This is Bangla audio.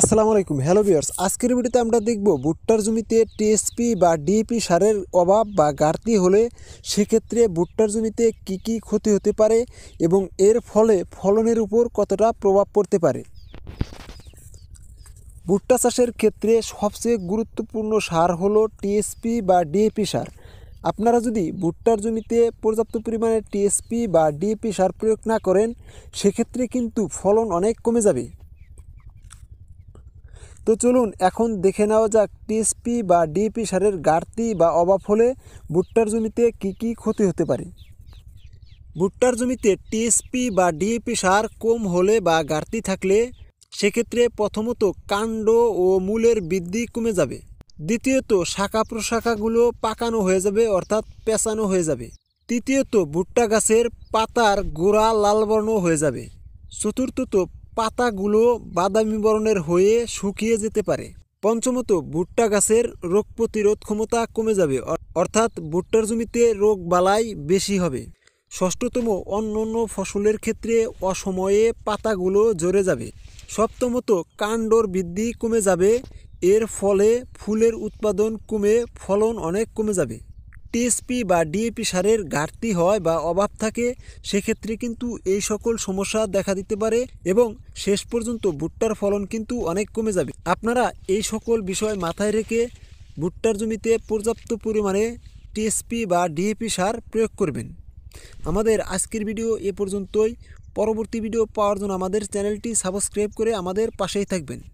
আসসালামু আলাইকুম হ্যালো ভিওর্স আজকের ভিডিওতে আমরা দেখব ভুট্টার জমিতে টিএসপি বা ডিএপি সারের অভাব বা ঘাটতি হলে সেক্ষেত্রে ভুট্টার জমিতে কি কি ক্ষতি হতে পারে এবং এর ফলে ফলনের উপর কতটা প্রভাব পড়তে পারে ভুট্টা চাষের ক্ষেত্রে সবচেয়ে গুরুত্বপূর্ণ সার হলো টিএসপি বা ডিএপি সার আপনারা যদি ভুট্টার জমিতে পর্যাপ্ত পরিমাণে টিএসপি বা ডিএপি সার প্রয়োগ না করেন সেক্ষেত্রে কিন্তু ফলন অনেক কমে যাবে তো চলুন এখন দেখে নেওয়া যাক টিএসপি বা ডিএপি সারের ঘাটতি বা অভাব হলে ভুট্টার জমিতে কি কি ক্ষতি হতে পারে ভুট্টার জমিতে টিএসপি বা ডিএপি সার কম হলে বা ঘাটতি থাকলে সেক্ষেত্রে প্রথমত কাণ্ড ও মূলের বৃদ্ধি কমে যাবে দ্বিতীয়ত শাখা প্রশাখাগুলো পাকানো হয়ে যাবে অর্থাৎ পেঁচানো হয়ে যাবে তৃতীয়ত ভুট্টা গাছের পাতার গোড়া লাল বর্ণ হয়ে যাবে চতুর্থত পাতাগুলো বাদামি বরণের হয়ে শুকিয়ে যেতে পারে পঞ্চমত ভুট্টা গাছের রোগ প্রতিরোধ ক্ষমতা কমে যাবে অর্থাৎ ভুট্টার জমিতে রোগ বালাই বেশি হবে ষষ্ঠতম অন্য অন্য ফসলের ক্ষেত্রে অসময়ে পাতাগুলো জড়ে যাবে সপ্তমত কাণ্ডর বৃদ্ধি কমে যাবে এর ফলে ফুলের উৎপাদন কমে ফলন অনেক কমে যাবে টিএসপি বা ডিএপি সারের ঘাটতি হয় বা অভাব থাকে সেক্ষেত্রে কিন্তু এই সকল সমস্যা দেখা দিতে পারে এবং শেষ পর্যন্ত ভুট্টার ফলন কিন্তু অনেক কমে যাবে আপনারা এই সকল বিষয় মাথায় রেখে ভুট্টার জমিতে পর্যাপ্ত পরিমাণে টিএসপি বা ডিএপি সার প্রয়োগ করবেন আমাদের আজকের ভিডিও এ পর্যন্তই পরবর্তী ভিডিও পাওয়ার জন্য আমাদের চ্যানেলটি সাবস্ক্রাইব করে আমাদের পাশেই থাকবেন